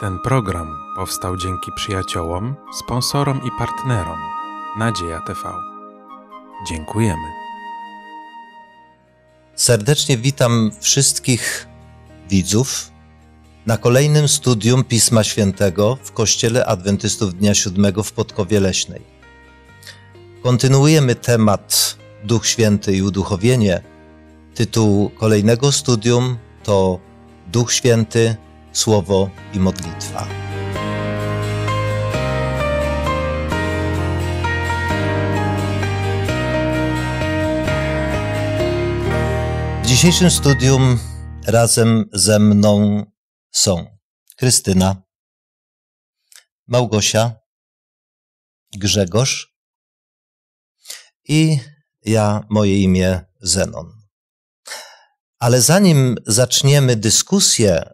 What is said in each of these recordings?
Ten program powstał dzięki przyjaciołom, sponsorom i partnerom Nadzieja TV. Dziękujemy. Serdecznie witam wszystkich widzów na kolejnym studium Pisma Świętego w Kościele Adwentystów Dnia Siódmego w Podkowie Leśnej. Kontynuujemy temat Duch Święty i uduchowienie. Tytuł kolejnego studium to Duch Święty – słowo i modlitwa. W dzisiejszym studium razem ze mną są Krystyna, Małgosia, Grzegorz i ja, moje imię Zenon. Ale zanim zaczniemy dyskusję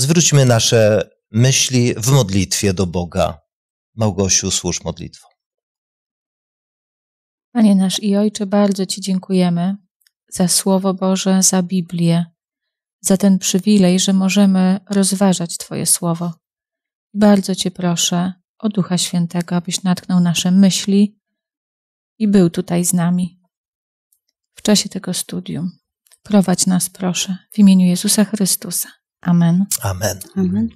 Zwróćmy nasze myśli w modlitwie do Boga. Małgosiu, służ modlitwą. Panie nasz i Ojcze, bardzo Ci dziękujemy za Słowo Boże, za Biblię, za ten przywilej, że możemy rozważać Twoje Słowo. Bardzo Cię proszę o Ducha Świętego, abyś natknął nasze myśli i był tutaj z nami w czasie tego studium. Prowadź nas, proszę, w imieniu Jezusa Chrystusa. Amen. Amen. Amen.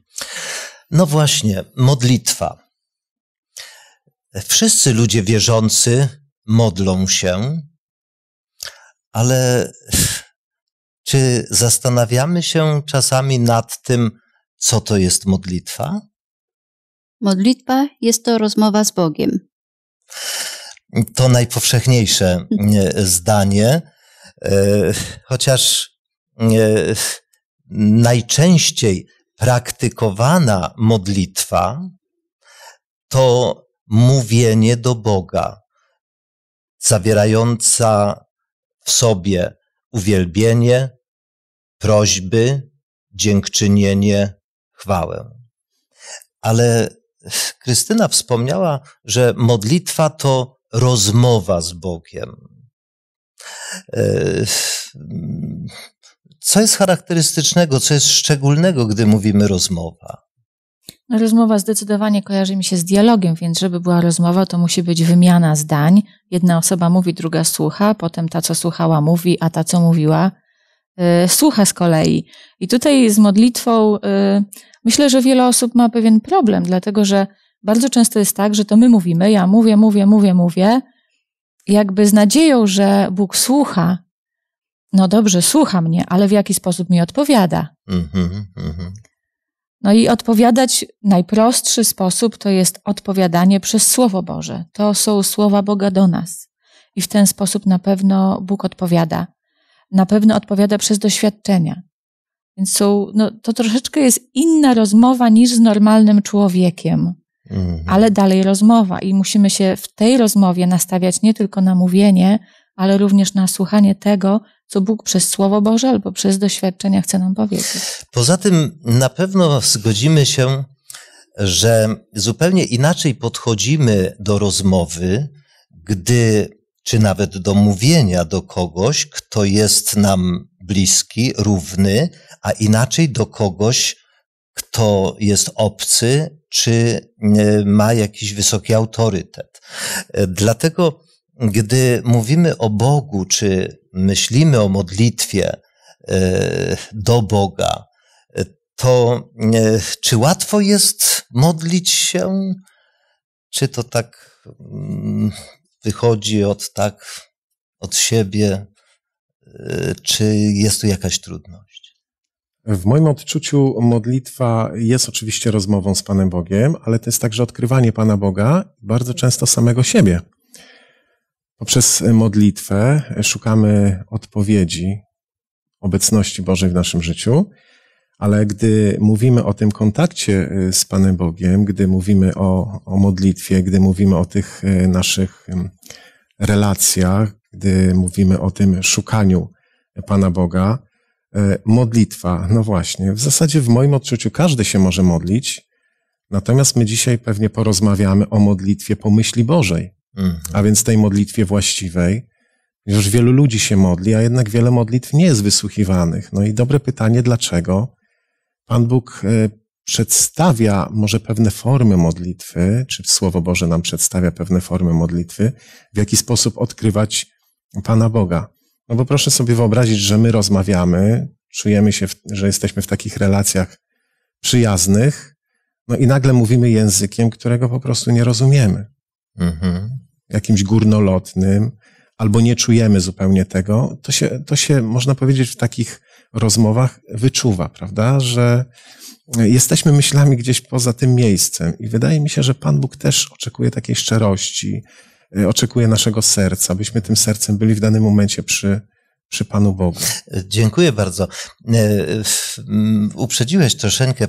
No właśnie, modlitwa. Wszyscy ludzie wierzący modlą się, ale czy zastanawiamy się czasami nad tym, co to jest modlitwa? Modlitwa jest to rozmowa z Bogiem. To najpowszechniejsze e, zdanie, e, chociaż e, najczęściej praktykowana modlitwa to mówienie do Boga, zawierająca w sobie uwielbienie, prośby, dziękczynienie, chwałę. Ale Krystyna wspomniała, że modlitwa to rozmowa z Bogiem. E, co jest charakterystycznego, co jest szczególnego, gdy mówimy rozmowa? Rozmowa zdecydowanie kojarzy mi się z dialogiem, więc żeby była rozmowa, to musi być wymiana zdań. Jedna osoba mówi, druga słucha, potem ta, co słuchała, mówi, a ta, co mówiła, y, słucha z kolei. I tutaj z modlitwą y, myślę, że wiele osób ma pewien problem, dlatego że bardzo często jest tak, że to my mówimy, ja mówię, mówię, mówię, mówię, jakby z nadzieją, że Bóg słucha, no dobrze, słucha mnie, ale w jaki sposób mi odpowiada? Mhm, mhm. No i odpowiadać najprostszy sposób to jest odpowiadanie przez Słowo Boże. To są słowa Boga do nas. I w ten sposób na pewno Bóg odpowiada. Na pewno odpowiada przez doświadczenia. Więc są, no, to troszeczkę jest inna rozmowa niż z normalnym człowiekiem, mhm. ale dalej rozmowa i musimy się w tej rozmowie nastawiać nie tylko na mówienie, ale również na słuchanie tego, co Bóg przez Słowo Boże albo przez doświadczenia chce nam powiedzieć. Poza tym na pewno zgodzimy się, że zupełnie inaczej podchodzimy do rozmowy, gdy, czy nawet do mówienia do kogoś, kto jest nam bliski, równy, a inaczej do kogoś, kto jest obcy, czy e, ma jakiś wysoki autorytet. E, dlatego gdy mówimy o Bogu, czy myślimy o modlitwie e, do Boga, e, to e, czy łatwo jest modlić się, czy to tak mm, wychodzi od tak, od siebie, czy jest tu jakaś trudność? W moim odczuciu modlitwa jest oczywiście rozmową z Panem Bogiem, ale to jest także odkrywanie Pana Boga, bardzo często samego siebie. Poprzez modlitwę szukamy odpowiedzi, obecności Bożej w naszym życiu, ale gdy mówimy o tym kontakcie y, z Panem Bogiem, gdy mówimy o, o modlitwie, gdy mówimy o tych y, naszych relacjach, gdy mówimy o tym szukaniu Pana Boga, y, modlitwa, no właśnie, w zasadzie w moim odczuciu każdy się może modlić, natomiast my dzisiaj pewnie porozmawiamy o modlitwie po myśli Bożej. A więc tej modlitwie właściwej. Już wielu ludzi się modli, a jednak wiele modlitw nie jest wysłuchiwanych. No i dobre pytanie, dlaczego Pan Bóg e, przedstawia może pewne formy modlitwy, czy Słowo Boże nam przedstawia pewne formy modlitwy, w jaki sposób odkrywać Pana Boga. No bo proszę sobie wyobrazić, że my rozmawiamy, czujemy się, że jesteśmy w takich relacjach przyjaznych, no i nagle mówimy językiem, którego po prostu nie rozumiemy. Mhm jakimś górnolotnym, albo nie czujemy zupełnie tego, to się, to się można powiedzieć w takich rozmowach wyczuwa, prawda, że jesteśmy myślami gdzieś poza tym miejscem i wydaje mi się, że Pan Bóg też oczekuje takiej szczerości, y, oczekuje naszego serca, byśmy tym sercem byli w danym momencie przy, przy Panu Bogu. Dziękuję bardzo. Y, mm, uprzedziłeś troszeczkę y,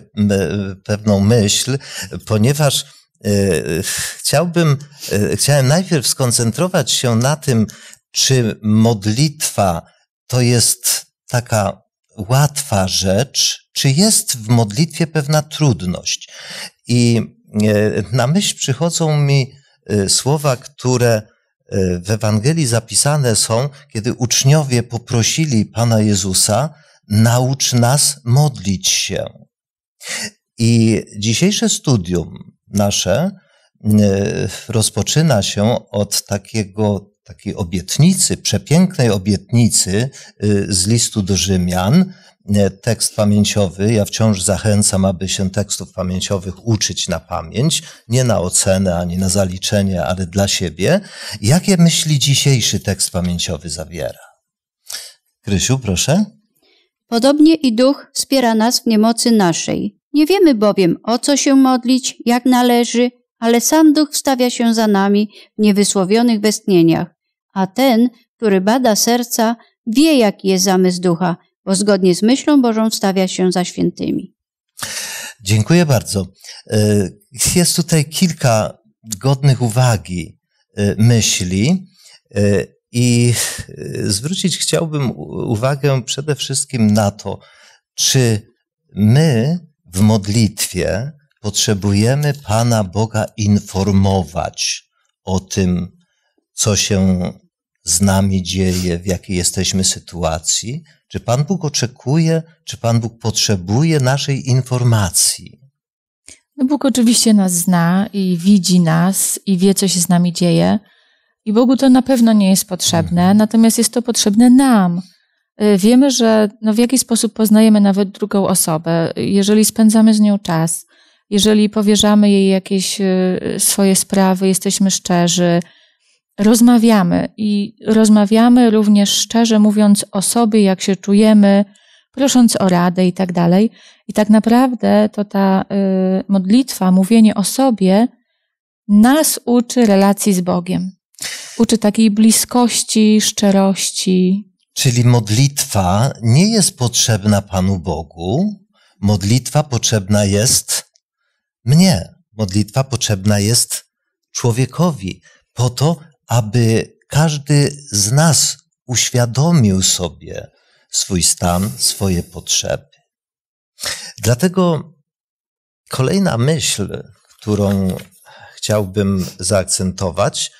pewną myśl, ponieważ Y, chciałbym, y, chciałem najpierw skoncentrować się na tym, czy modlitwa to jest taka łatwa rzecz, czy jest w modlitwie pewna trudność. I y, na myśl przychodzą mi słowa, które w Ewangelii zapisane są, kiedy uczniowie poprosili Pana Jezusa, naucz nas modlić się. I dzisiejsze studium nasze e, rozpoczyna się od takiego, takiej obietnicy, przepięknej obietnicy y, z listu do Rzymian, e, tekst pamięciowy. Ja wciąż zachęcam, aby się tekstów pamięciowych uczyć na pamięć, nie na ocenę ani na zaliczenie, ale dla siebie. Jakie myśli dzisiejszy tekst pamięciowy zawiera? Krysiu, proszę. Podobnie i duch wspiera nas w niemocy naszej, nie wiemy bowiem, o co się modlić, jak należy, ale sam Duch wstawia się za nami w niewysłowionych westnieniach, a ten, który bada serca, wie, jaki jest zamysł Ducha, bo zgodnie z myślą Bożą wstawia się za świętymi. Dziękuję bardzo. E, jest tutaj kilka godnych uwagi e, myśli e, i zwrócić chciałbym uwagę przede wszystkim na to, czy my w modlitwie potrzebujemy Pana Boga informować o tym, co się z nami dzieje, w jakiej jesteśmy sytuacji? Czy Pan Bóg oczekuje, czy Pan Bóg potrzebuje naszej informacji? No Bóg oczywiście nas zna i widzi nas i wie, co się z nami dzieje. I Bogu to na pewno nie jest potrzebne, mhm. natomiast jest to potrzebne nam. Y, wiemy, że no w jaki sposób poznajemy nawet drugą osobę, jeżeli spędzamy z nią czas, jeżeli powierzamy jej jakieś y, swoje sprawy, jesteśmy szczerzy, rozmawiamy i rozmawiamy również szczerze mówiąc o sobie, jak się czujemy, prosząc o radę i tak dalej. I tak naprawdę to ta y, modlitwa, mówienie o sobie nas uczy relacji z Bogiem. Uczy takiej bliskości, szczerości, Czyli modlitwa nie jest potrzebna Panu Bogu, modlitwa potrzebna jest mnie, modlitwa potrzebna jest człowiekowi, po to, aby każdy z nas uświadomił sobie swój stan, swoje potrzeby. Dlatego kolejna myśl, którą chciałbym zaakcentować,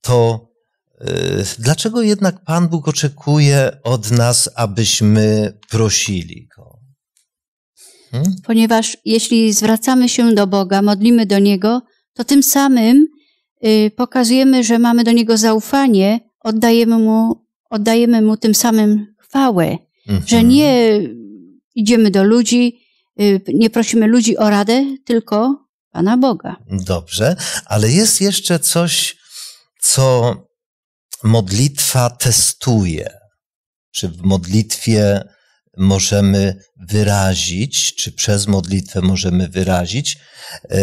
to Y, dlaczego jednak Pan Bóg oczekuje od nas, abyśmy prosili Go? Hmm? Ponieważ jeśli zwracamy się do Boga, modlimy do Niego, to tym samym y, pokazujemy, że mamy do Niego zaufanie, oddajemy Mu, oddajemy mu tym samym chwałę, że mhm. nie idziemy do ludzi, y, nie prosimy ludzi o radę, tylko Pana Boga. Dobrze, ale jest jeszcze coś, co modlitwa testuje. Czy w modlitwie możemy wyrazić, czy przez modlitwę możemy wyrazić. E,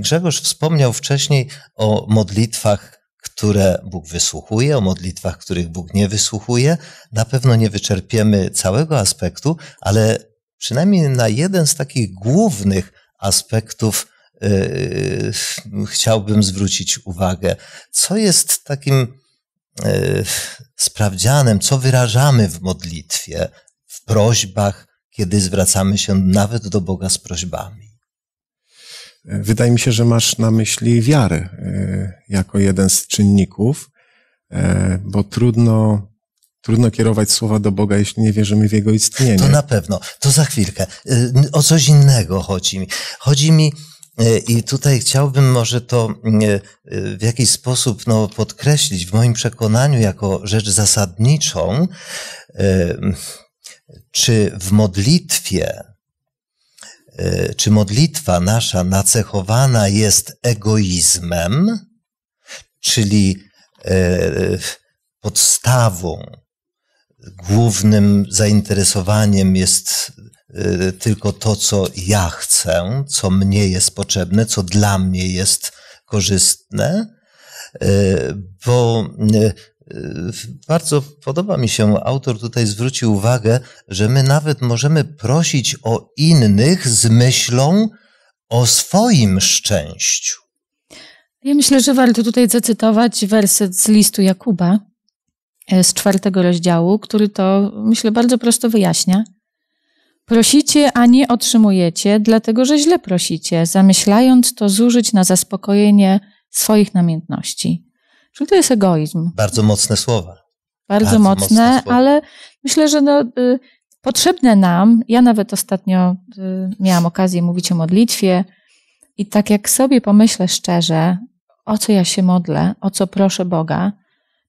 Grzegorz wspomniał wcześniej o modlitwach, które Bóg wysłuchuje, o modlitwach, których Bóg nie wysłuchuje. Na pewno nie wyczerpiemy całego aspektu, ale przynajmniej na jeden z takich głównych aspektów Y, y, chciałbym zwrócić uwagę. Co jest takim y, sprawdzianem, co wyrażamy w modlitwie, w prośbach, kiedy zwracamy się nawet do Boga z prośbami? Wydaje mi się, że masz na myśli wiarę jako jeden z czynników, bo trudno, trudno kierować słowa do Boga, jeśli nie wierzymy w Jego istnienie. To na pewno, to za chwilkę. O coś innego chodzi mi. Chodzi mi E, I tutaj chciałbym może to mm, e, e, w jakiś sposób no, podkreślić w moim przekonaniu jako rzecz zasadniczą, czy w modlitwie, czy modlitwa nasza nacechowana jest egoizmem, czyli podstawą, głównym zainteresowaniem jest Y, tylko to, co ja chcę, co mnie jest potrzebne, co dla mnie jest korzystne, y, bo y, bardzo podoba mi się, autor tutaj zwrócił uwagę, że my nawet możemy prosić o innych z myślą o swoim szczęściu. Ja myślę, że warto tutaj zacytować werset z listu Jakuba e, z czwartego rozdziału, który to myślę bardzo prosto wyjaśnia. Prosicie, a nie otrzymujecie, dlatego że źle prosicie, zamyślając to zużyć na zaspokojenie swoich namiętności. Czyli to jest egoizm. Bardzo mocne słowa. Bardzo, Bardzo mocne, mocne słowa. ale myślę, że no, y, potrzebne nam, ja nawet ostatnio y, miałam okazję mówić o modlitwie i tak jak sobie pomyślę szczerze, o co ja się modlę, o co proszę Boga,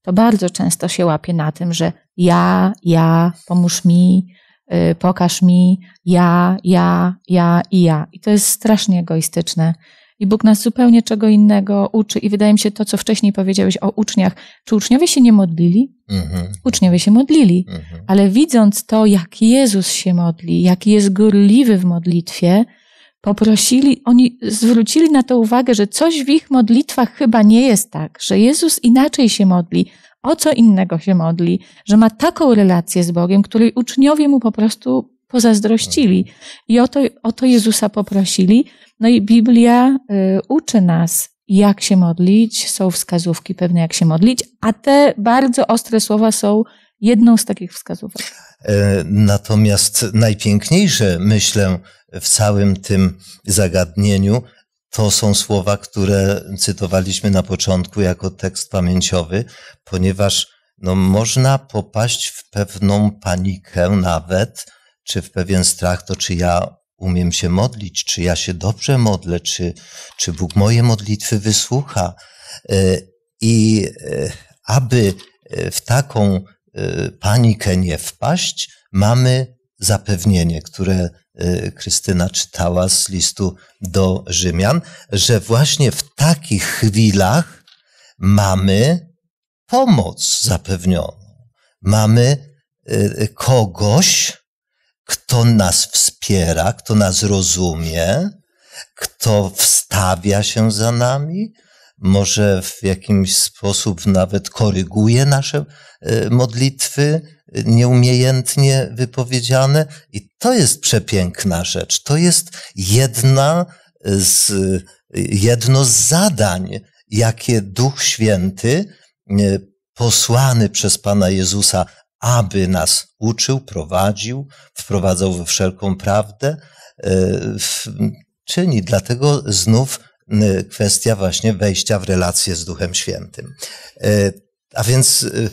to bardzo często się łapię na tym, że ja, ja, pomóż mi, Y, pokaż mi ja, ja, ja i ja. I to jest strasznie egoistyczne. I Bóg nas zupełnie czego innego uczy. I wydaje mi się to, co wcześniej powiedziałeś o uczniach. Czy uczniowie się nie modlili? Mhm. Uczniowie się modlili, mhm. ale widząc to, jak Jezus się modli, jak jest gorliwy w modlitwie, poprosili, oni zwrócili na to uwagę, że coś w ich modlitwach chyba nie jest tak, że Jezus inaczej się modli, o co innego się modli, że ma taką relację z Bogiem, której uczniowie mu po prostu pozazdrościli mhm. i o to, o to Jezusa poprosili. No i Biblia y, uczy nas, jak się modlić, są wskazówki pewne, jak się modlić, a te bardzo ostre słowa są jedną z takich wskazówek. E, natomiast najpiękniejsze, myślę, w całym tym zagadnieniu to są słowa, które cytowaliśmy na początku jako tekst pamięciowy, ponieważ no, można popaść w pewną panikę nawet, czy w pewien strach, to czy ja umiem się modlić, czy ja się dobrze modlę, czy, czy Bóg moje modlitwy wysłucha. E, I e, aby e, w taką panikę nie wpaść, mamy zapewnienie, które Y, Krystyna czytała z listu do Rzymian, że właśnie w takich chwilach mamy pomoc zapewnioną. Mamy y, y, kogoś, kto nas wspiera, kto nas rozumie, kto wstawia się za nami, może w jakiś sposób nawet koryguje nasze e, modlitwy e, nieumiejętnie wypowiedziane. I to jest przepiękna rzecz. To jest jedna z, e, jedno z zadań, jakie Duch Święty posłany przez Pana Jezusa, aby nas uczył, prowadził, wprowadzał we wszelką prawdę, czyni. Dlatego znów Y, kwestia właśnie wejścia w relację z Duchem Świętym. Y, a więc y,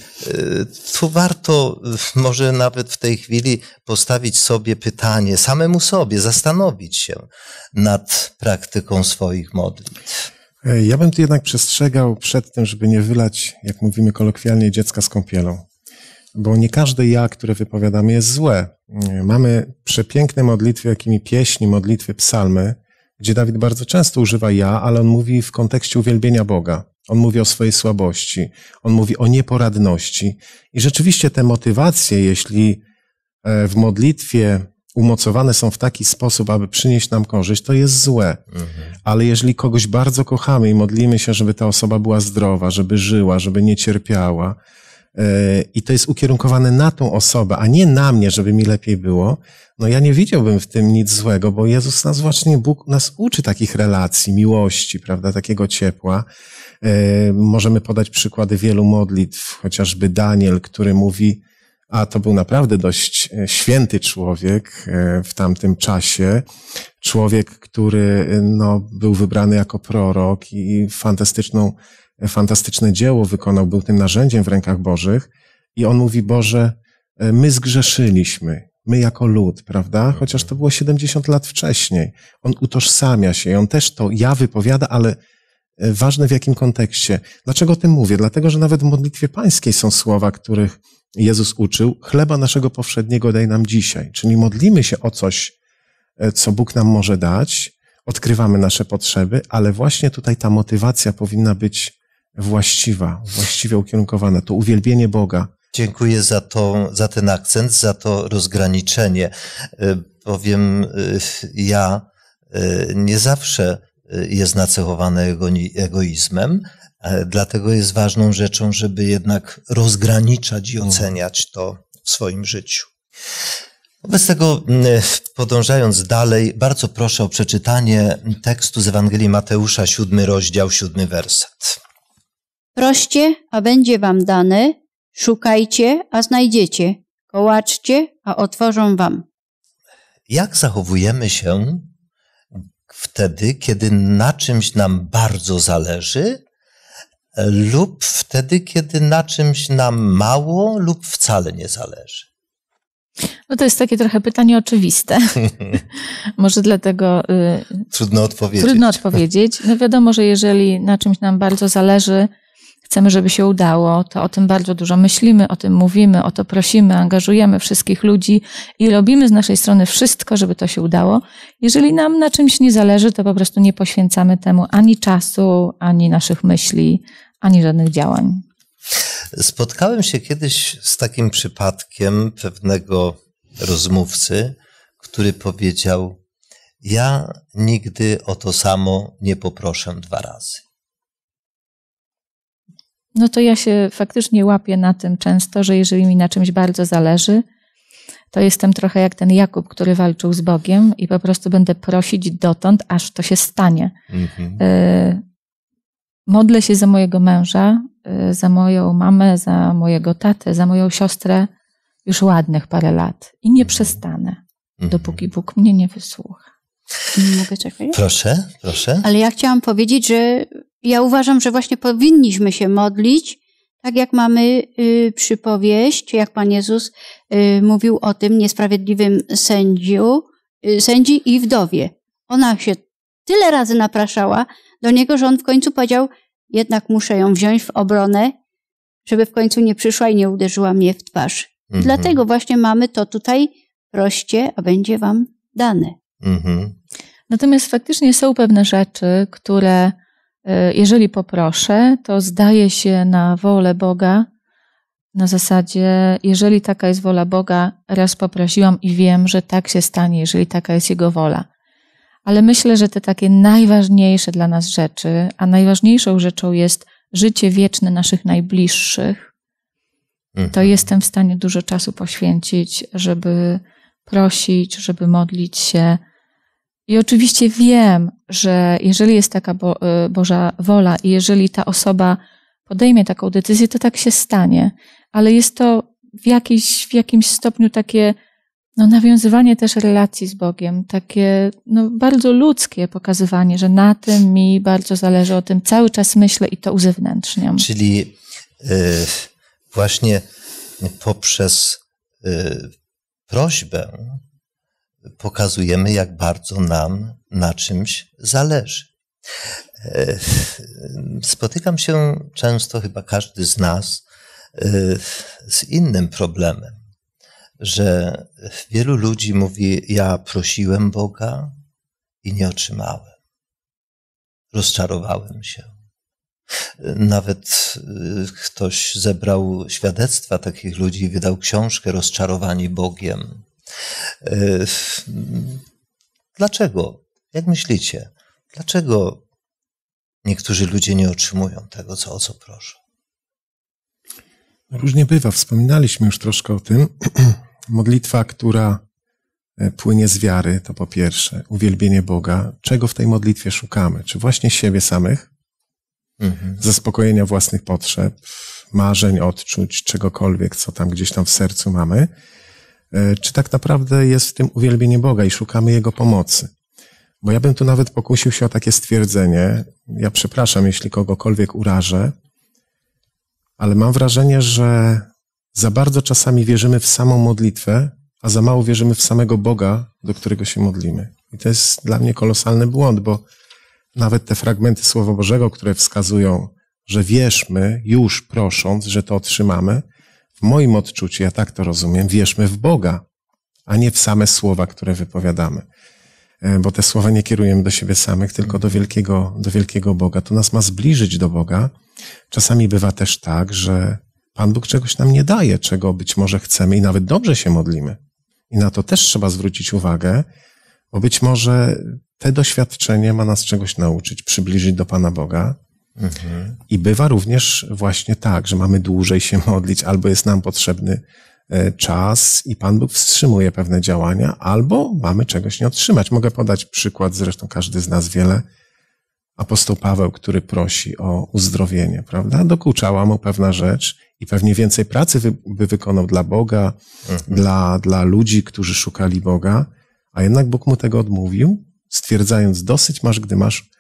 tu warto może nawet w tej chwili postawić sobie pytanie, samemu sobie, zastanowić się nad praktyką swoich modlitw. E, ja bym tu jednak przestrzegał przed tym, żeby nie wylać, jak mówimy kolokwialnie, dziecka z kąpielą. Bo nie każde ja, które wypowiadamy, jest złe. Mamy przepiękne modlitwy, jakimi pieśni, modlitwy, psalmy, gdzie Dawid bardzo często używa ja, ale on mówi w kontekście uwielbienia Boga. On mówi o swojej słabości, on mówi o nieporadności. I rzeczywiście te motywacje, jeśli e, w modlitwie umocowane są w taki sposób, aby przynieść nam korzyść, to jest złe. Mhm. Ale jeżeli kogoś bardzo kochamy i modlimy się, żeby ta osoba była zdrowa, żeby żyła, żeby nie cierpiała, E, i to jest ukierunkowane na tą osobę, a nie na mnie, żeby mi lepiej było, no ja nie widziałbym w tym nic złego, bo Jezus nas właśnie, Bóg nas uczy takich relacji, miłości, prawda, takiego ciepła. E, możemy podać przykłady wielu modlitw, chociażby Daniel, który mówi, a to był naprawdę dość e, święty człowiek w tamtym czasie. Człowiek, który no, był wybrany jako prorok i fantastyczną fantastyczne dzieło wykonał, był tym narzędziem w rękach Bożych i on mówi, Boże, e, my zgrzeszyliśmy, my jako lud, prawda? Mhm. Chociaż to było 70 lat wcześniej. On utożsamia się i on też to ja wypowiada, ale e, ważne w jakim kontekście. Dlaczego o tym mówię? Dlatego, że nawet w modlitwie pańskiej są słowa, których Jezus uczył. Chleba naszego powszedniego daj nam dzisiaj. Czyli modlimy się o coś, e, co Bóg nam może dać, odkrywamy nasze potrzeby, ale właśnie tutaj ta motywacja powinna być właściwa, właściwie ukierunkowana, to uwielbienie Boga. Dziękuję za, to, za ten akcent, za to rozgraniczenie. E, powiem, e, ja e, nie zawsze jest nacechowany egoizmem, dlatego jest ważną rzeczą, żeby jednak rozgraniczać i mm. oceniać to w swoim życiu. Wobec tego, podążając dalej, bardzo proszę o przeczytanie tekstu z Ewangelii Mateusza, siódmy rozdział, siódmy werset. Proście, a będzie wam dane, szukajcie, a znajdziecie, kołaczcie, a otworzą wam. Jak zachowujemy się wtedy, kiedy na czymś nam bardzo zależy, lub wtedy, kiedy na czymś nam mało lub wcale nie zależy? No to jest takie trochę pytanie oczywiste. Może dlatego. Y, trudno odpowiedzieć. Trudno odpowiedzieć. No wiadomo, że jeżeli na czymś nam bardzo zależy, chcemy, żeby się udało, to o tym bardzo dużo myślimy, o tym mówimy, o to prosimy, angażujemy wszystkich ludzi i robimy z naszej strony wszystko, żeby to się udało. Jeżeli nam na czymś nie zależy, to po prostu nie poświęcamy temu ani czasu, ani naszych myśli, ani żadnych działań. Spotkałem się kiedyś z takim przypadkiem pewnego rozmówcy, który powiedział: Ja nigdy o to samo nie poproszę dwa razy no to ja się faktycznie łapię na tym często, że jeżeli mi na czymś bardzo zależy, to jestem trochę jak ten Jakub, który walczył z Bogiem i po prostu będę prosić dotąd, aż to się stanie. Mhm. Y modlę się za mojego męża, y za moją mamę, za mojego tatę, za moją siostrę już ładnych parę lat i nie mhm. przestanę, mhm. dopóki Bóg mnie nie wysłucha mogę coś powiedzieć? Proszę, proszę. Ale ja chciałam powiedzieć, że ja uważam, że właśnie powinniśmy się modlić, tak jak mamy y, przypowieść, jak Pan Jezus y, mówił o tym niesprawiedliwym sędziu, y, sędzi i wdowie. Ona się tyle razy napraszała do niego, że on w końcu powiedział, jednak muszę ją wziąć w obronę, żeby w końcu nie przyszła i nie uderzyła mnie w twarz. Mm -hmm. Dlatego właśnie mamy to tutaj, proście, a będzie wam dane. Mm -hmm. Natomiast faktycznie są pewne rzeczy, które, e, jeżeli poproszę, to zdaje się na wolę Boga. Na zasadzie, jeżeli taka jest wola Boga, raz poprosiłam i wiem, że tak się stanie, jeżeli taka jest Jego wola. Ale myślę, że te takie najważniejsze dla nas rzeczy, a najważniejszą rzeczą jest życie wieczne naszych najbliższych, mhm. to jestem w stanie dużo czasu poświęcić, żeby prosić, żeby modlić się, i oczywiście wiem, że jeżeli jest taka Bo y, Boża wola i jeżeli ta osoba podejmie taką decyzję, to tak się stanie, ale jest to w, jakiejś, w jakimś stopniu takie no, nawiązywanie też relacji z Bogiem, takie no, bardzo ludzkie pokazywanie, że na tym mi bardzo zależy, o tym cały czas myślę i to uzewnętrzniam. Czyli y, właśnie poprzez y, prośbę pokazujemy, jak bardzo nam na czymś zależy. E, spotykam się często, chyba każdy z nas, e, z innym problemem, że wielu ludzi mówi: Ja prosiłem Boga i nie otrzymałem. Rozczarowałem się. Nawet e, ktoś zebrał świadectwa takich ludzi i wydał książkę Rozczarowani Bogiem. Y, dlaczego? Jak myślicie? Dlaczego niektórzy ludzie nie otrzymują tego, co, o co proszą? Różnie bywa. Wspominaliśmy już troszkę o tym. Modlitwa, która e, płynie z wiary, to po pierwsze, uwielbienie Boga. Czego w tej modlitwie szukamy? Czy właśnie siebie samych, mhm. zaspokojenia własnych potrzeb, marzeń, odczuć, czegokolwiek, co tam gdzieś tam w sercu mamy, E, czy tak naprawdę jest w tym uwielbienie Boga i szukamy Jego pomocy. Bo ja bym tu nawet pokusił się o takie stwierdzenie, ja przepraszam, jeśli kogokolwiek urażę, ale mam wrażenie, że za bardzo czasami wierzymy w samą modlitwę, a za mało wierzymy w samego Boga, do którego się modlimy. I to jest dla mnie kolosalny błąd, bo nawet te fragmenty Słowa Bożego, które wskazują, że wierzmy już prosząc, że to otrzymamy, w moim odczuciu, ja tak to rozumiem, wierzmy w Boga, a nie w same słowa, które wypowiadamy. E, bo te słowa nie kierujemy do siebie samych, tylko do wielkiego, do wielkiego Boga. To nas ma zbliżyć do Boga. Czasami bywa też tak, że Pan Bóg czegoś nam nie daje, czego być może chcemy i nawet dobrze się modlimy. I na to też trzeba zwrócić uwagę, bo być może te doświadczenie ma nas czegoś nauczyć, przybliżyć do Pana Boga, i bywa również właśnie tak, że mamy dłużej się modlić, albo jest nam potrzebny e, czas i Pan Bóg wstrzymuje pewne działania, albo mamy czegoś nie otrzymać. Mogę podać przykład, zresztą każdy z nas wiele. Apostoł Paweł, który prosi o uzdrowienie, prawda? Dokuczała mu pewna rzecz i pewnie więcej pracy by wykonał dla Boga, mhm. dla, dla ludzi, którzy szukali Boga, a jednak Bóg mu tego odmówił, stwierdzając: Dosyć masz, gdy masz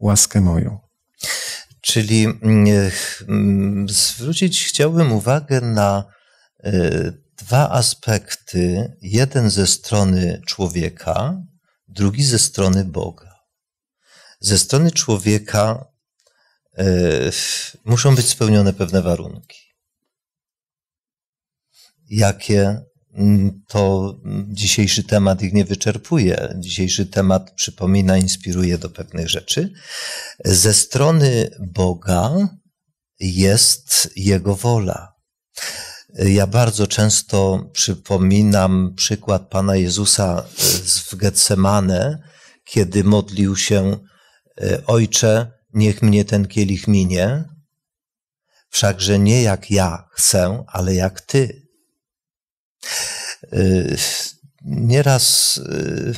łaskę moją. Czyli mm, mm, zwrócić chciałbym uwagę na e, dwa aspekty. Jeden ze strony człowieka, drugi ze strony Boga. Ze strony człowieka e, muszą być spełnione pewne warunki. Jakie Mm, to dzisiejszy temat ich nie wyczerpuje. Dzisiejszy temat przypomina, inspiruje do pewnych rzeczy. Ze strony Boga jest Jego wola. Ja bardzo często przypominam przykład Pana Jezusa e, w Getsemane, kiedy modlił się e, Ojcze, niech mnie ten kielich minie, wszakże nie jak ja chcę, ale jak Ty. Y, nieraz y,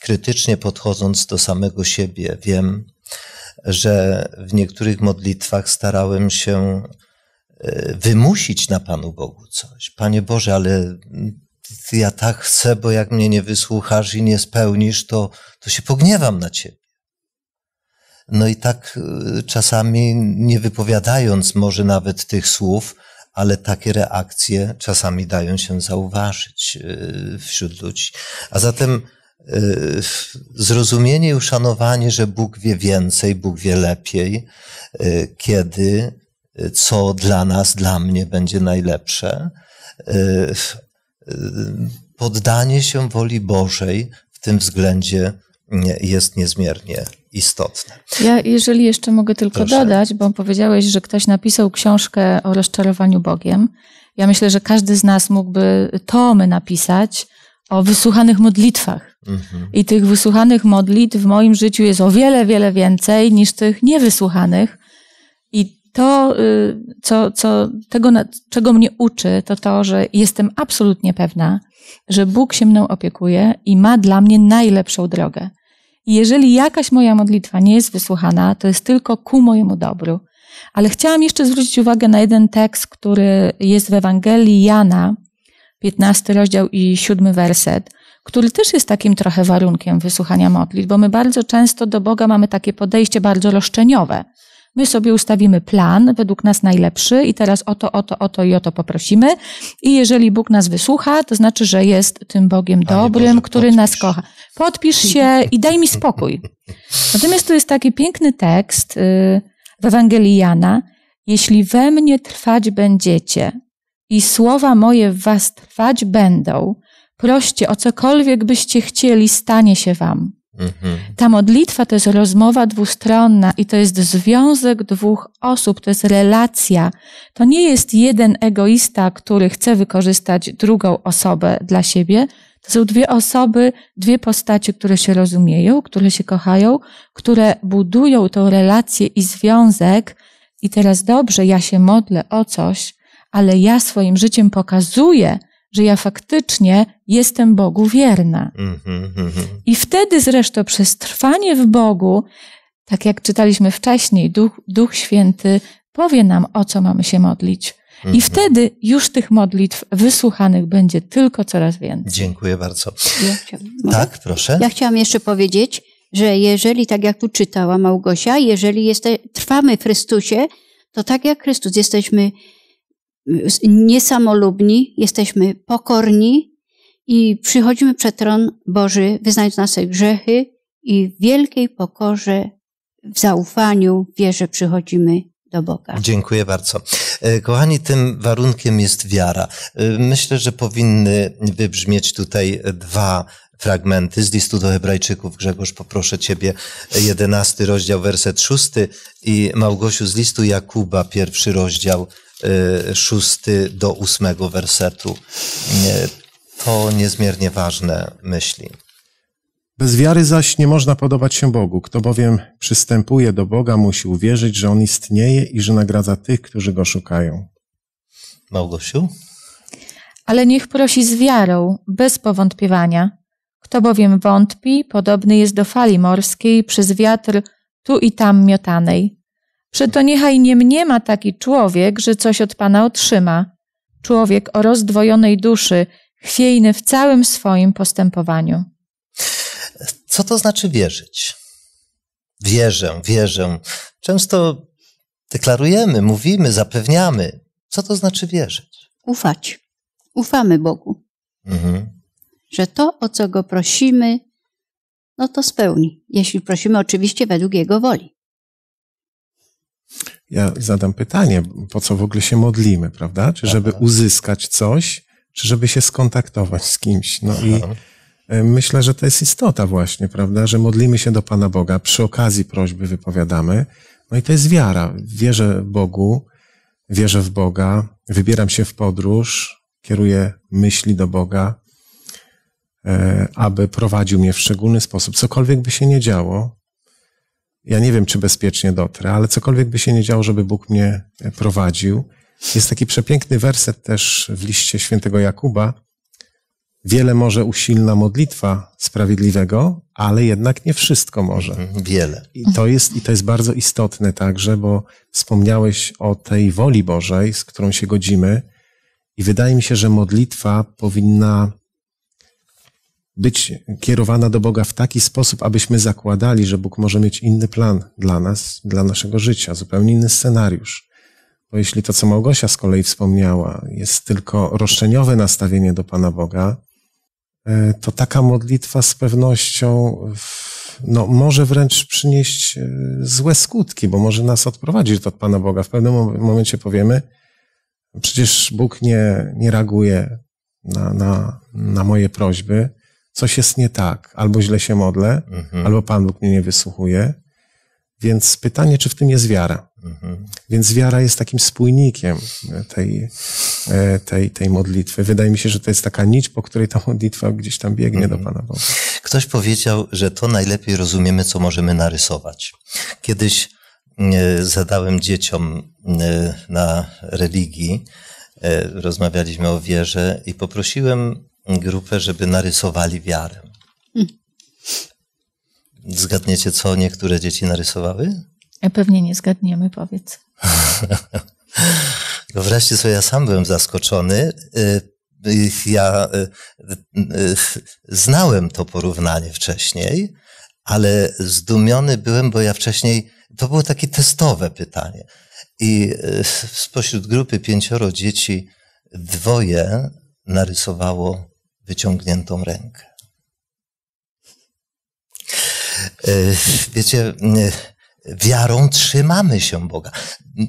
krytycznie podchodząc do samego siebie, wiem, że w niektórych modlitwach starałem się y, wymusić na Panu Bogu coś. Panie Boże, ale ja tak chcę, bo jak mnie nie wysłuchasz i nie spełnisz, to, to się pogniewam na Ciebie. No i tak czasami nie wypowiadając może nawet tych słów, ale takie reakcje czasami dają się zauważyć y, wśród ludzi. A zatem y, zrozumienie i uszanowanie, że Bóg wie więcej, Bóg wie lepiej, y, kiedy, co dla nas, dla mnie będzie najlepsze, poddanie się woli Bożej w tym względzie jest niezmiernie istotne. Ja, jeżeli jeszcze mogę tylko Proszę. dodać, bo powiedziałeś, że ktoś napisał książkę o rozczarowaniu Bogiem. Ja myślę, że każdy z nas mógłby tomy napisać o wysłuchanych modlitwach. Mhm. I tych wysłuchanych modlitw w moim życiu jest o wiele, wiele więcej niż tych niewysłuchanych to, y, co, co, tego, czego mnie uczy, to to, że jestem absolutnie pewna, że Bóg się mną opiekuje i ma dla mnie najlepszą drogę. I jeżeli jakaś moja modlitwa nie jest wysłuchana, to jest tylko ku mojemu dobru. Ale chciałam jeszcze zwrócić uwagę na jeden tekst, który jest w Ewangelii Jana, 15 rozdział i 7 werset, który też jest takim trochę warunkiem wysłuchania modlitw, bo my bardzo często do Boga mamy takie podejście bardzo roszczeniowe – My sobie ustawimy plan, według nas najlepszy i teraz o to, o to, o to i o to poprosimy. I jeżeli Bóg nas wysłucha, to znaczy, że jest tym Bogiem dobrym, Boże, który podpisz. nas kocha. Podpisz się i daj mi spokój. Natomiast tu jest taki piękny tekst y, w Ewangelii Jana. Jeśli we mnie trwać będziecie i słowa moje w was trwać będą, proście o cokolwiek byście chcieli, stanie się wam. Mhm. Ta modlitwa to jest rozmowa dwustronna i to jest związek dwóch osób, to jest relacja. To nie jest jeden egoista, który chce wykorzystać drugą osobę dla siebie. To są dwie osoby, dwie postacie, które się rozumieją, które się kochają, które budują tą relację i związek. I teraz dobrze, ja się modlę o coś, ale ja swoim życiem pokazuję, że ja faktycznie jestem Bogu wierna. Mhm, mhm. I wtedy zresztą przez trwanie w Bogu, tak jak czytaliśmy wcześniej, Duch, Duch Święty powie nam, o co mamy się modlić. I mhm. wtedy już tych modlitw wysłuchanych będzie tylko coraz więcej. Dziękuję bardzo. Ja chciałam, tak, proszę. Ja chciałam jeszcze powiedzieć, że jeżeli, tak jak tu czytała Małgosia, jeżeli jeste, trwamy w Chrystusie, to tak jak Chrystus jesteśmy niesamolubni, jesteśmy pokorni i przychodzimy przed tron Boży, wyznając nasze grzechy i w wielkiej pokorze, w zaufaniu, wierze przychodzimy do Boga. Dziękuję bardzo. E, kochani, tym warunkiem jest wiara. E, myślę, że powinny wybrzmieć tutaj dwa fragmenty z listu do Hebrajczyków. Grzegorz, poproszę Ciebie, jedenasty rozdział, werset szósty i Małgosiu z listu Jakuba, pierwszy rozdział, Y, szósty do ósmego wersetu. To niezmiernie ważne myśli. Bez wiary zaś nie można podobać się Bogu. Kto bowiem przystępuje do Boga, musi uwierzyć, że On istnieje i że nagradza tych, którzy Go szukają. Małgosiu? Ale niech prosi z wiarą, bez powątpiewania. Kto bowiem wątpi, podobny jest do fali morskiej przez wiatr tu i tam miotanej że to niechaj nie mniema taki człowiek, że coś od Pana otrzyma. Człowiek o rozdwojonej duszy, chwiejny w całym swoim postępowaniu. Co to znaczy wierzyć? Wierzę, wierzę. Często deklarujemy, mówimy, zapewniamy. Co to znaczy wierzyć? Ufać. Ufamy Bogu. Mhm. Że to, o co go prosimy, no to spełni. Jeśli prosimy oczywiście według Jego woli ja zadam pytanie, po co w ogóle się modlimy, prawda? Czy tak. żeby uzyskać coś, czy żeby się skontaktować z kimś? No i e, myślę, że to jest istota właśnie, prawda? Że modlimy się do Pana Boga, przy okazji prośby wypowiadamy. No i to jest wiara. Wierzę Bogu, wierzę w Boga, wybieram się w podróż, kieruję myśli do Boga, e, aby prowadził mnie w szczególny sposób. Cokolwiek by się nie działo, ja nie wiem, czy bezpiecznie dotrę, ale cokolwiek by się nie działo, żeby Bóg mnie e, prowadził. Jest taki przepiękny werset też w liście świętego Jakuba. Wiele może usilna modlitwa sprawiedliwego, ale jednak nie wszystko może. Mhm, wiele. I to jest, i to jest bardzo istotne także, bo wspomniałeś o tej woli Bożej, z którą się godzimy. I wydaje mi się, że modlitwa powinna być kierowana do Boga w taki sposób, abyśmy zakładali, że Bóg może mieć inny plan dla nas, dla naszego życia, zupełnie inny scenariusz. Bo jeśli to, co Małgosia z kolei wspomniała, jest tylko roszczeniowe nastawienie do Pana Boga, e, to taka modlitwa z pewnością no, może wręcz przynieść e, złe skutki, bo może nas odprowadzić od Pana Boga. W pewnym momencie powiemy, przecież Bóg nie, nie reaguje na, na, na moje prośby, coś jest nie tak, albo źle się modlę, mhm. albo Pan Bóg mnie nie wysłuchuje. Więc pytanie, czy w tym jest wiara. Mhm. Więc wiara jest takim spójnikiem e, tej, e, tej, tej modlitwy. Wydaje mi się, że to jest taka nić, po której ta modlitwa gdzieś tam biegnie mhm. do Pana Boga. Ktoś powiedział, że to najlepiej rozumiemy, co możemy narysować. Kiedyś e, zadałem dzieciom na religii, rozmawialiśmy o wierze i poprosiłem grupę, żeby narysowali wiarę. Zgadniecie, co niektóre dzieci narysowały? E, pewnie nie zgadniemy, powiedz. No wreszcie, co ja sam byłem zaskoczony. E, e, ja znałem to porównanie wcześniej, ale zdumiony byłem, bo ja wcześniej, to było takie testowe pytanie. I spośród grupy pięcioro dzieci dwoje narysowało wyciągniętą rękę. E, wiecie, e, wiarą trzymamy się Boga.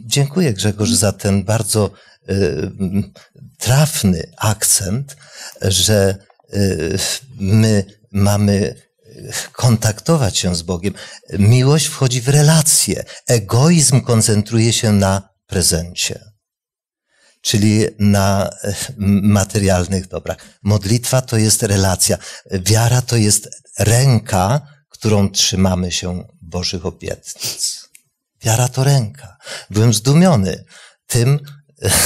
Dziękuję Grzegorz za ten bardzo e, trafny akcent, że my mamy kontaktować się z Bogiem. Miłość wchodzi w relacje. Egoizm koncentruje się na prezencie czyli na eh, materialnych dobrach. Modlitwa to jest relacja. Wiara to jest ręka, którą trzymamy się Bożych obietnic. Wiara to ręka. Byłem zdumiony tym,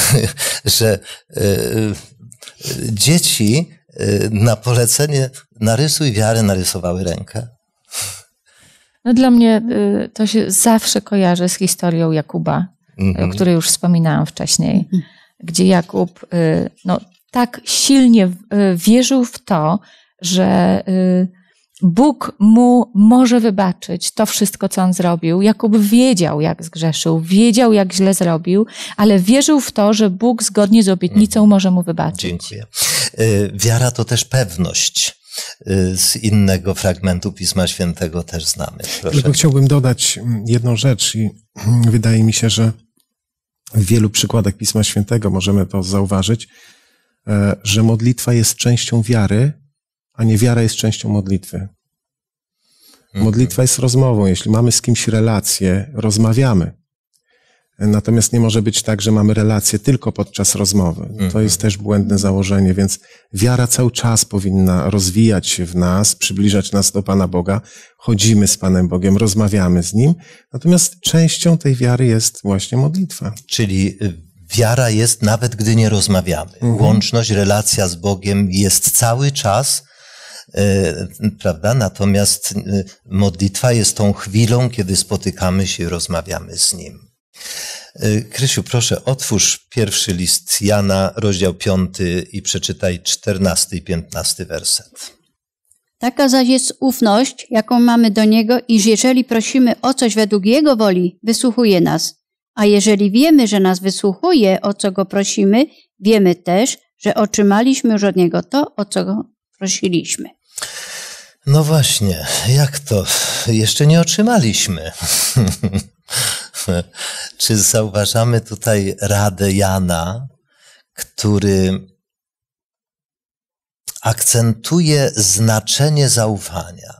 że eh, dzieci eh, na polecenie narysuj wiarę narysowały rękę. No dla mnie y, to się zawsze kojarzy z historią Jakuba, o mhm. której już wspominałam wcześniej. Mhm gdzie Jakub y, no, tak silnie y, wierzył w to, że y, Bóg mu może wybaczyć to wszystko, co on zrobił. Jakub wiedział, jak zgrzeszył, wiedział, jak źle zrobił, ale wierzył w to, że Bóg zgodnie z obietnicą mhm. może mu wybaczyć. Dziękuję. Wiara to też pewność z innego fragmentu Pisma Świętego też znamy. Proszę. Tylko chciałbym dodać mm, jedną rzecz i mm, wydaje mi się, że w wielu przykładach Pisma Świętego możemy to zauważyć, e, że modlitwa jest częścią wiary, a nie wiara jest częścią modlitwy. Mhm. Modlitwa jest rozmową. Jeśli mamy z kimś relację, rozmawiamy. Natomiast nie może być tak, że mamy relacje tylko podczas rozmowy. Mhm. To jest też błędne założenie, więc wiara cały czas powinna rozwijać się w nas, przybliżać nas do Pana Boga. Chodzimy z Panem Bogiem, rozmawiamy z Nim. Natomiast częścią tej wiary jest właśnie modlitwa. Czyli y, wiara jest nawet gdy nie rozmawiamy. Mhm. Łączność, relacja z Bogiem jest cały czas y, prawda? Natomiast y, modlitwa jest tą chwilą, kiedy spotykamy się i rozmawiamy z Nim. Y, Krysiu, proszę, otwórz pierwszy list Jana, rozdział 5 i przeczytaj 14 i 15 werset. Taka zaś jest ufność, jaką mamy do Niego, iż jeżeli prosimy o coś według Jego woli, wysłuchuje nas. A jeżeli wiemy, że nas wysłuchuje, o co Go prosimy, wiemy też, że otrzymaliśmy już od Niego to, o co Go prosiliśmy. No właśnie, jak to? Jeszcze nie otrzymaliśmy. Czy zauważamy tutaj radę Jana, który akcentuje znaczenie zaufania?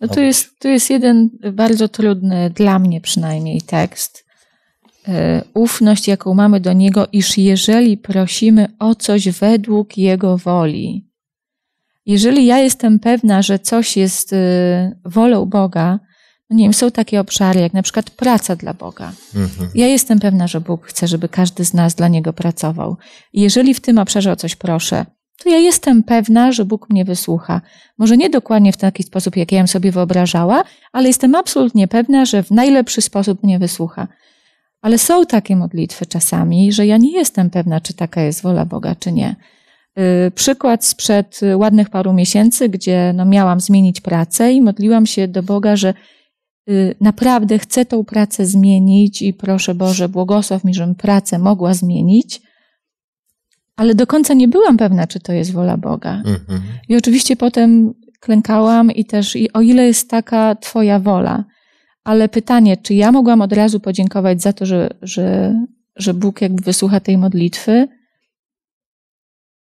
No to jest, to jest jeden bardzo trudny, dla mnie przynajmniej, tekst. E, ufność, jaką mamy do Niego, iż jeżeli prosimy o coś według Jego woli, jeżeli ja jestem pewna, że coś jest y, wolą Boga, no nie wiem, są takie obszary jak na przykład praca dla Boga. Mhm. Ja jestem pewna, że Bóg chce, żeby każdy z nas dla Niego pracował. jeżeli w tym obszarze o coś proszę, to ja jestem pewna, że Bóg mnie wysłucha. Może nie dokładnie w taki sposób, jak ja sobie wyobrażała, ale jestem absolutnie pewna, że w najlepszy sposób mnie wysłucha. Ale są takie modlitwy czasami, że ja nie jestem pewna, czy taka jest wola Boga, czy nie. Y, przykład sprzed ładnych paru miesięcy, gdzie no, miałam zmienić pracę i modliłam się do Boga, że y, naprawdę chcę tą pracę zmienić i proszę Boże, błogosław mi, żebym pracę mogła zmienić. Ale do końca nie byłam pewna, czy to jest wola Boga. Mhm. I oczywiście potem klękałam i też, i o ile jest taka Twoja wola, ale pytanie, czy ja mogłam od razu podziękować za to, że, że, że Bóg jakby wysłucha tej modlitwy?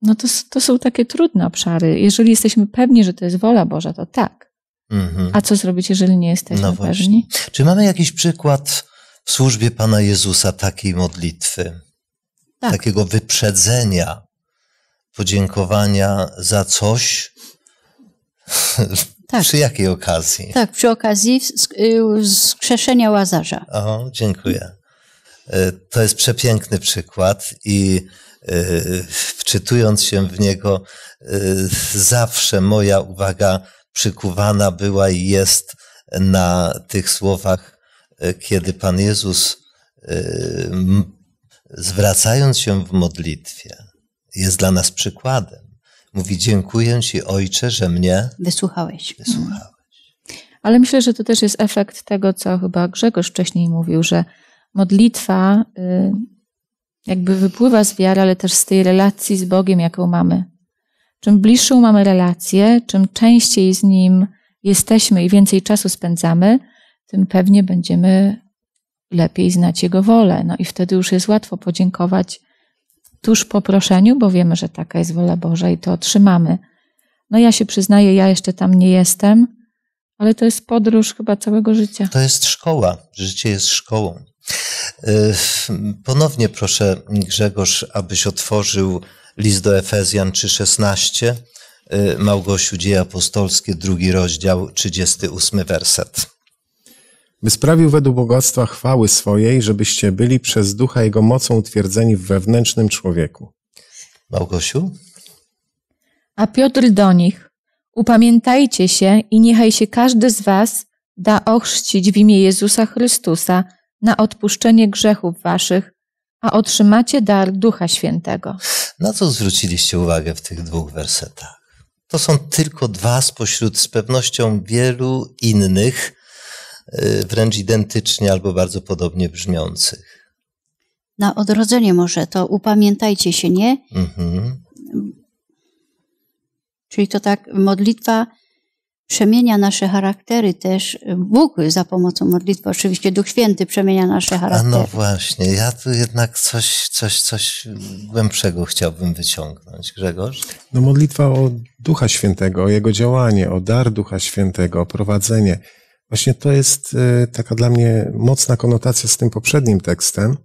No to, to są takie trudne obszary. Jeżeli jesteśmy pewni, że to jest wola Boża, to tak. Mhm. A co zrobić, jeżeli nie jesteśmy no pewni? Czy mamy jakiś przykład w służbie Pana Jezusa takiej modlitwy? Tak. Takiego wyprzedzenia, podziękowania za coś? Tak. Przy jakiej okazji? Tak, przy okazji y, skrzeszenia Łazarza. O, dziękuję. Y, to jest przepiękny przykład i wczytując się w niego, y, zawsze moja uwaga przykuwana była i jest na tych słowach, y, kiedy Pan Jezus, y, zwracając się w modlitwie, jest dla nas przykładem. Mówi: Dziękuję Ci, Ojcze, że mnie wysłuchałeś. Mhm. wysłuchałeś. Ale myślę, że to też jest efekt tego, co chyba Grzegorz wcześniej mówił, że modlitwa jakby wypływa z wiary, ale też z tej relacji z Bogiem, jaką mamy. Czym bliższą mamy relację, czym częściej z Nim jesteśmy i więcej czasu spędzamy, tym pewnie będziemy lepiej znać Jego wolę. No i wtedy już jest łatwo podziękować tuż po proszeniu, bo wiemy, że taka jest wola Boża i to otrzymamy. No ja się przyznaję, ja jeszcze tam nie jestem, ale to jest podróż chyba całego życia. To jest szkoła. Życie jest szkołą. Y, ponownie proszę Grzegorz, abyś otworzył list do Efezjan 3:16, y, Małgosiu Dzieje Apostolskie, drugi rozdział, 38 werset. By sprawił według bogactwa chwały swojej, żebyście byli przez ducha jego mocą utwierdzeni w wewnętrznym człowieku. Małgosiu? A Piotr do nich: Upamiętajcie się i niechaj się każdy z was da ochrzcić w imię Jezusa Chrystusa na odpuszczenie grzechów waszych, a otrzymacie dar Ducha Świętego. Na co zwróciliście uwagę w tych dwóch wersetach? To są tylko dwa spośród z pewnością wielu innych, y, wręcz identycznie albo bardzo podobnie brzmiących. Na odrodzenie może to upamiętajcie się, nie? Mhm. Czyli to tak modlitwa przemienia nasze charaktery też. Bóg y, za pomocą modlitwy, oczywiście Duch Święty przemienia nasze charaktery. A no właśnie, ja tu jednak coś, coś, coś głębszego chciałbym wyciągnąć. Grzegorz? No modlitwa o Ducha Świętego, o Jego działanie, o dar Ducha Świętego, o prowadzenie. Właśnie to jest y, taka dla mnie mocna konotacja z tym poprzednim tekstem.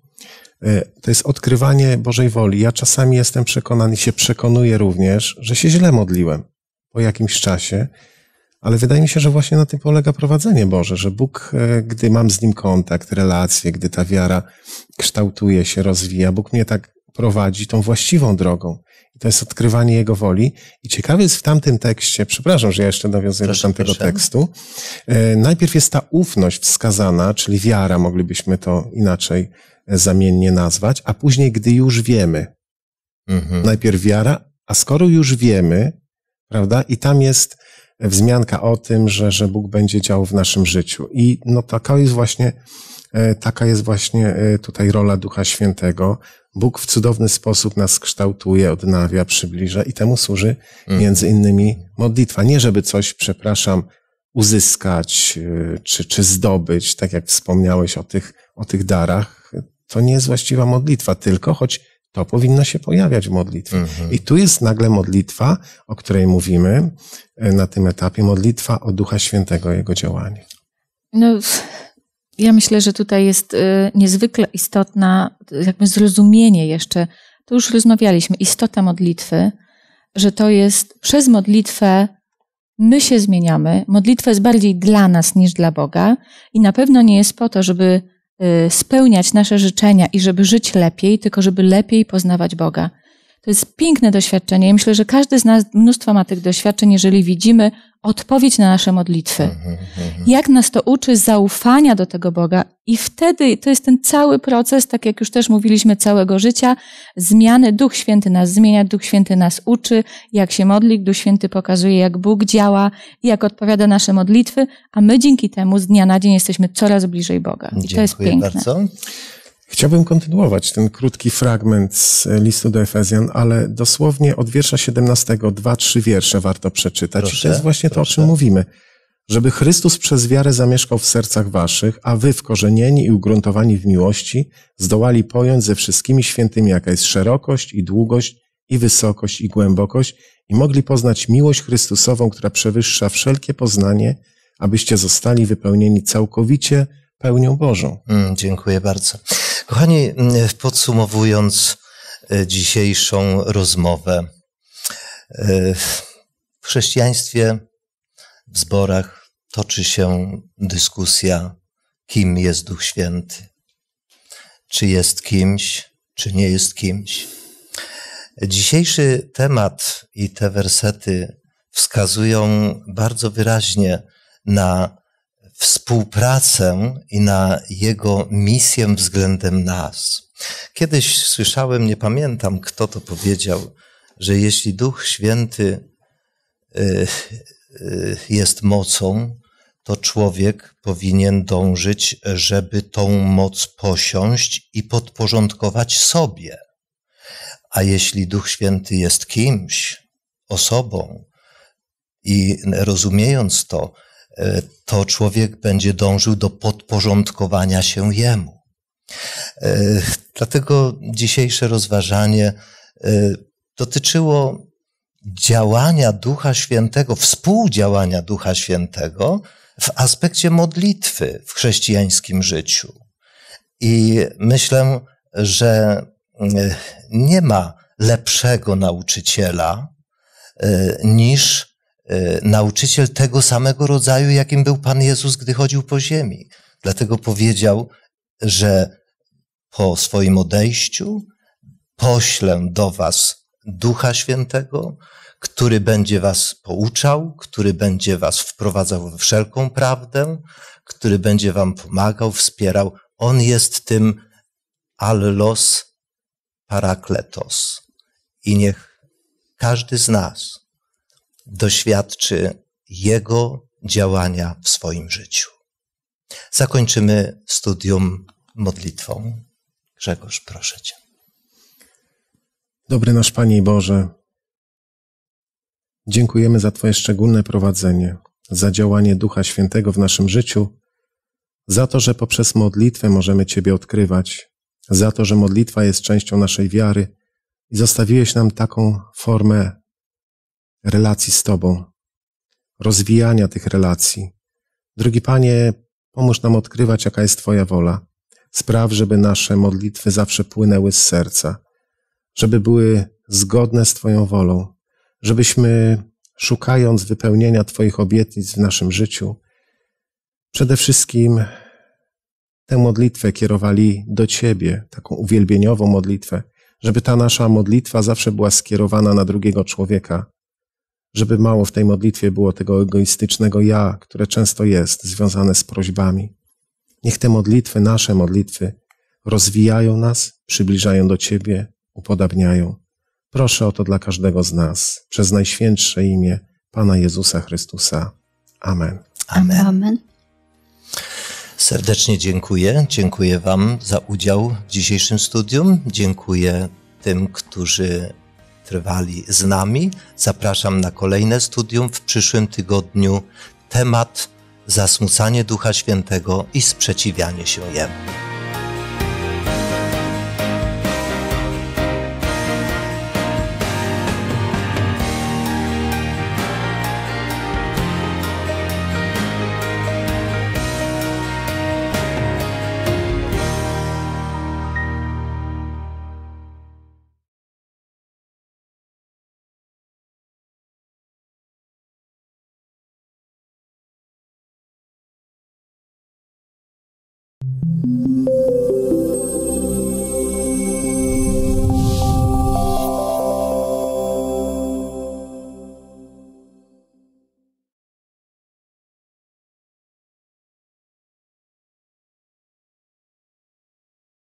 Y, to jest odkrywanie Bożej woli. Ja czasami jestem przekonany, i się przekonuję również, że się źle modliłem po jakimś czasie, ale wydaje mi się, że właśnie na tym polega prowadzenie Boże, że Bóg, e, gdy mam z Nim kontakt, relacje, gdy ta wiara kształtuje się, rozwija, Bóg mnie tak prowadzi tą właściwą drogą. I to jest odkrywanie Jego woli. I ciekawe jest w tamtym tekście, przepraszam, że ja jeszcze nawiązuję proszę, do tamtego proszę. tekstu, e, najpierw jest ta ufność wskazana, czyli wiara, moglibyśmy to inaczej e, zamiennie nazwać, a później, gdy już wiemy. Mhm. Najpierw wiara, a skoro już wiemy, prawda, i tam jest wzmianka o tym, że, że Bóg będzie działał w naszym życiu. I no taka jest właśnie, e, taka jest właśnie e, tutaj rola Ducha Świętego. Bóg w cudowny sposób nas kształtuje, odnawia, przybliża i temu służy mm. między innymi modlitwa. Nie żeby coś, przepraszam, uzyskać e, czy, czy zdobyć, tak jak wspomniałeś o tych, o tych darach. To nie jest właściwa modlitwa, tylko choć to powinno się pojawiać w modlitwie. Mhm. I tu jest nagle modlitwa, o której mówimy e, na tym etapie, modlitwa o Ducha Świętego, jego działanie. No, ja myślę, że tutaj jest e, niezwykle istotna jakby zrozumienie jeszcze, tu już rozmawialiśmy, istota modlitwy, że to jest przez modlitwę my się zmieniamy. Modlitwa jest bardziej dla nas niż dla Boga i na pewno nie jest po to, żeby Y, spełniać nasze życzenia i żeby żyć lepiej, tylko żeby lepiej poznawać Boga. To jest piękne doświadczenie. Myślę, że każdy z nas mnóstwo ma tych doświadczeń, jeżeli widzimy odpowiedź na nasze modlitwy. Mhm, mhm, mhm. jak nas to uczy zaufania do tego Boga, i wtedy to jest ten cały proces, tak jak już też mówiliśmy, całego życia, zmiany. Duch Święty nas zmienia, Duch Święty nas uczy, jak się modlić, Duch Święty pokazuje, jak Bóg działa, jak odpowiada nasze modlitwy, a my dzięki temu z dnia na dzień jesteśmy coraz bliżej Boga. I Dziękuję to jest piękne. Bardzo. Chciałbym kontynuować ten krótki fragment z listu do Efezjan, ale dosłownie od wiersza 17, dwa, trzy wiersze warto przeczytać. Proszę, I to jest właśnie proszę. to, o czym mówimy. Żeby Chrystus przez wiarę zamieszkał w sercach waszych, a wy wkorzenieni i ugruntowani w miłości, zdołali pojąć ze wszystkimi świętymi, jaka jest szerokość i długość i wysokość i głębokość i mogli poznać miłość Chrystusową, która przewyższa wszelkie poznanie, abyście zostali wypełnieni całkowicie pełnią Bożą. Mm, dziękuję bardzo. Kochani, mm, podsumowując e, dzisiejszą rozmowę, e, w chrześcijaństwie, w zborach toczy się dyskusja, kim jest Duch Święty. Czy jest kimś, czy nie jest kimś. Dzisiejszy temat i te wersety wskazują bardzo wyraźnie na współpracę i na Jego misję względem nas. Kiedyś słyszałem, nie pamiętam kto to powiedział, że jeśli Duch Święty y, y, jest mocą, to człowiek powinien dążyć, żeby tą moc posiąść i podporządkować sobie. A jeśli Duch Święty jest kimś, osobą, i rozumiejąc to, E, to człowiek będzie dążył do podporządkowania się jemu. E, dlatego dzisiejsze rozważanie e, dotyczyło działania Ducha Świętego, współdziałania Ducha Świętego w aspekcie modlitwy w chrześcijańskim życiu. I myślę, że nie ma lepszego nauczyciela niż E, nauczyciel tego samego rodzaju, jakim był Pan Jezus, gdy chodził po ziemi. Dlatego powiedział, że po swoim odejściu poślę do Was Ducha Świętego, który będzie Was pouczał, który będzie Was wprowadzał we wszelką prawdę, który będzie Wam pomagał, wspierał. On jest tym allos parakletos. I niech każdy z nas doświadczy Jego działania w swoim życiu. Zakończymy studium modlitwą. Grzegorz, proszę Cię. Dobry nasz Panie Boże, dziękujemy za Twoje szczególne prowadzenie, za działanie Ducha Świętego w naszym życiu, za to, że poprzez modlitwę możemy Ciebie odkrywać, za to, że modlitwa jest częścią naszej wiary i zostawiłeś nam taką formę relacji z Tobą, rozwijania tych relacji. Drogi Panie, pomóż nam odkrywać, jaka jest Twoja wola. Spraw, żeby nasze modlitwy zawsze płynęły z serca, żeby były zgodne z Twoją wolą, żebyśmy, szukając wypełnienia Twoich obietnic w naszym życiu, przede wszystkim tę modlitwę kierowali do Ciebie, taką uwielbieniową modlitwę, żeby ta nasza modlitwa zawsze była skierowana na drugiego człowieka, żeby mało w tej modlitwie było tego egoistycznego ja, które często jest związane z prośbami. Niech te modlitwy, nasze modlitwy, rozwijają nas, przybliżają do Ciebie, upodabniają. Proszę o to dla każdego z nas, przez najświętsze imię Pana Jezusa Chrystusa. Amen. Amen. Amen. Serdecznie dziękuję. Dziękuję Wam za udział w dzisiejszym studium. Dziękuję tym, którzy trwali z nami. Zapraszam na kolejne studium w przyszłym tygodniu. Temat zasmucanie Ducha Świętego i sprzeciwianie się Jemu.